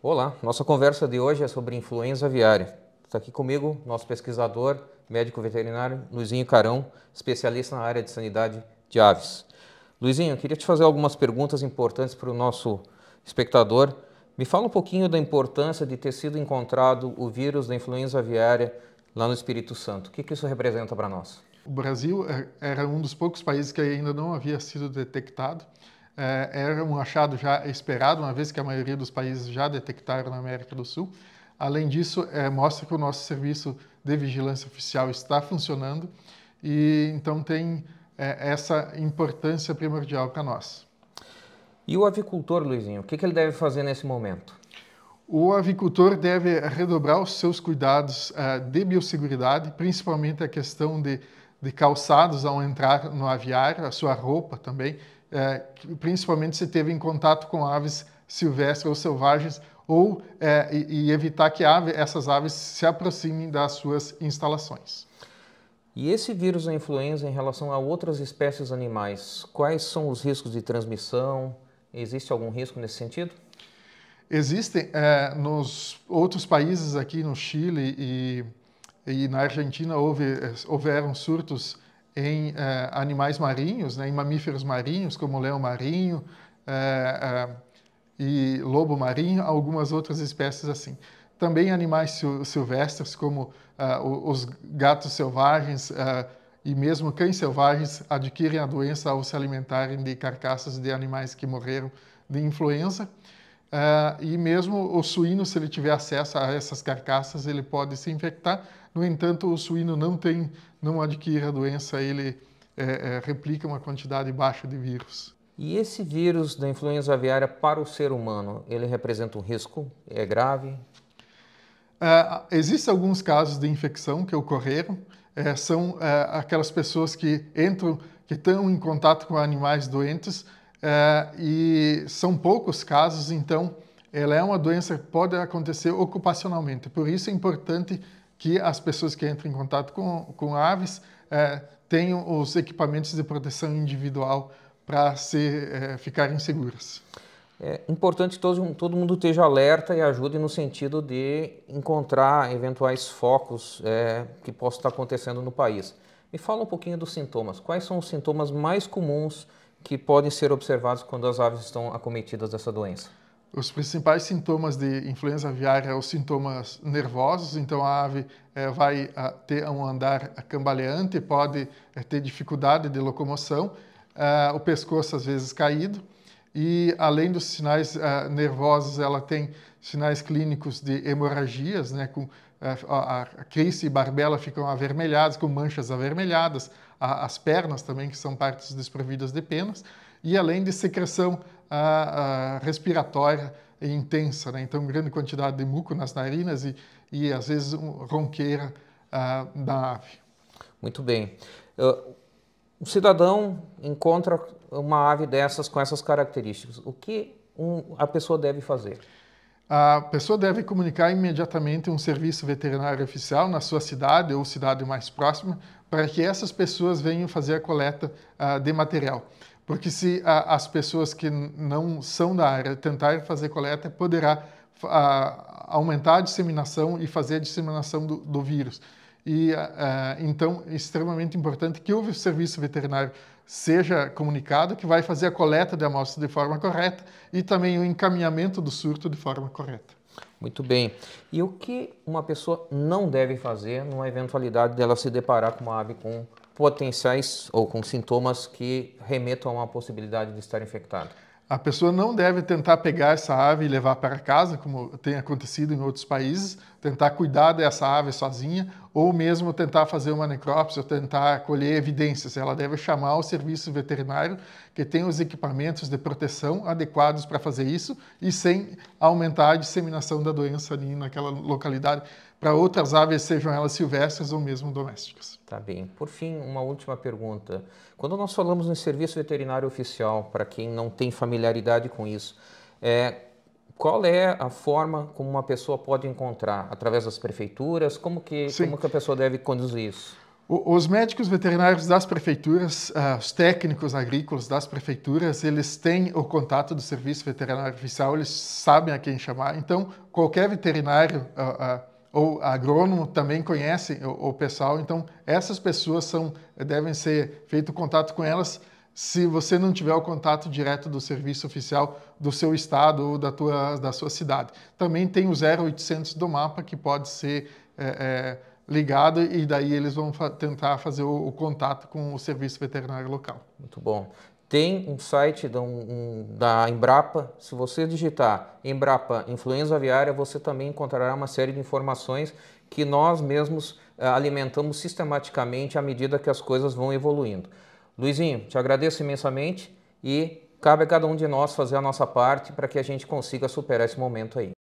Olá, nossa conversa de hoje é sobre influenza aviária. Está aqui comigo nosso pesquisador, médico veterinário Luizinho Carão, especialista na área de sanidade de aves. Luizinho, eu queria te fazer algumas perguntas importantes para o nosso espectador. Me fala um pouquinho da importância de ter sido encontrado o vírus da influenza aviária lá no Espírito Santo. O que, que isso representa para nós? O Brasil é, era um dos poucos países que ainda não havia sido detectado é, era um achado já esperado, uma vez que a maioria dos países já detectaram na América do Sul. Além disso, é, mostra que o nosso serviço de vigilância oficial está funcionando e então tem é, essa importância primordial para nós. E o avicultor, Luizinho, o que, que ele deve fazer nesse momento? O avicultor deve redobrar os seus cuidados uh, de biosseguridade, principalmente a questão de de calçados ao entrar no aviário, a sua roupa também, é, principalmente se teve em contato com aves silvestres ou selvagens, ou é, e, evitar que ave, essas aves se aproximem das suas instalações. E esse vírus da é influenza em relação a outras espécies animais, quais são os riscos de transmissão? Existe algum risco nesse sentido? Existem é, nos outros países aqui no Chile e e na Argentina houve, houveram surtos em eh, animais marinhos, né, em mamíferos marinhos, como leão marinho eh, eh, e lobo marinho, algumas outras espécies assim. Também animais silvestres, como eh, os gatos selvagens eh, e mesmo cães selvagens, adquirem a doença ao se alimentarem de carcaças de animais que morreram de influenza. Eh, e mesmo o suíno, se ele tiver acesso a essas carcaças, ele pode se infectar no entanto, o suíno não tem, não adquire a doença, ele é, é, replica uma quantidade baixa de vírus. E esse vírus da influenza aviária para o ser humano, ele representa um risco? É grave? Uh, Existem alguns casos de infecção que ocorreram. É, são é, aquelas pessoas que entram, que estão em contato com animais doentes e são poucos casos, então ela é uma doença que pode acontecer ocupacionalmente. Por isso é importante que as pessoas que entram em contato com, com aves é, tenham os equipamentos de proteção individual para se é, ficarem seguras. É importante que todo, todo mundo esteja alerta e ajude no sentido de encontrar eventuais focos é, que possam estar acontecendo no país. Me fala um pouquinho dos sintomas. Quais são os sintomas mais comuns que podem ser observados quando as aves estão acometidas dessa doença? Os principais sintomas de influenza aviária são é os sintomas nervosos, então a ave é, vai a, ah, ter um andar cambaleante, pode é, ter dificuldade de locomoção, é, o pescoço às vezes caído, e além dos sinais ah, nervosos, ela tem sinais clínicos de hemorragias, né, com eh, a, a crise e barbela ficam avermelhadas, com manchas avermelhadas, a, as pernas também, que são partes desprovidas de penas, e além de secreção respiratória intensa, né? então grande quantidade de muco nas narinas e, e às vezes um, ronqueira ah, da ave. Muito bem. Uh, o cidadão encontra uma ave dessas com essas características. O que um, a pessoa deve fazer? A pessoa deve comunicar imediatamente um serviço veterinário oficial na sua cidade ou cidade mais próxima para que essas pessoas venham fazer a coleta uh, de material. Porque se a, as pessoas que não são da área tentarem fazer coleta, poderá a, aumentar a disseminação e fazer a disseminação do, do vírus. E a, então é extremamente importante que o serviço veterinário seja comunicado, que vai fazer a coleta de amostras de forma correta e também o encaminhamento do surto de forma correta. Muito bem. E o que uma pessoa não deve fazer numa eventualidade dela se deparar com uma ave com potenciais ou com sintomas que remetam a uma possibilidade de estar infectado? A pessoa não deve tentar pegar essa ave e levar para casa, como tem acontecido em outros países, tentar cuidar dessa ave sozinha ou mesmo tentar fazer uma necrópsia, tentar colher evidências. Ela deve chamar o serviço veterinário que tem os equipamentos de proteção adequados para fazer isso e sem aumentar a disseminação da doença ali naquela localidade para outras aves, sejam elas silvestres ou mesmo domésticas. Tá bem. Por fim, uma última pergunta. Quando nós falamos no serviço veterinário oficial, para quem não tem familiaridade com isso, é, qual é a forma como uma pessoa pode encontrar? Através das prefeituras? Como que, como que a pessoa deve conduzir isso? os médicos veterinários das prefeituras, ah, os técnicos agrícolas das prefeituras, eles têm o contato do serviço veterinário oficial, eles sabem a quem chamar. Então, qualquer veterinário ah, ah, ou agrônomo também conhece o, o pessoal. Então, essas pessoas são, devem ser feito contato com elas se você não tiver o contato direto do serviço oficial do seu estado ou da, tua, da sua cidade. Também tem o 0800 do mapa que pode ser é, é, ligado e daí eles vão fa tentar fazer o, o, contato com o serviço veterinário local. Muito bom. Tem um site da, então, um, da Embrapa, se você digitar Embrapa Influenza Aviária, você também encontrará uma série de informações que nós mesmos é, alimentamos sistematicamente à medida que as coisas vão evoluindo. Luizinho, te agradeço imensamente e cabe a cada um de nós fazer a nossa parte para que a gente consiga superar esse momento aí.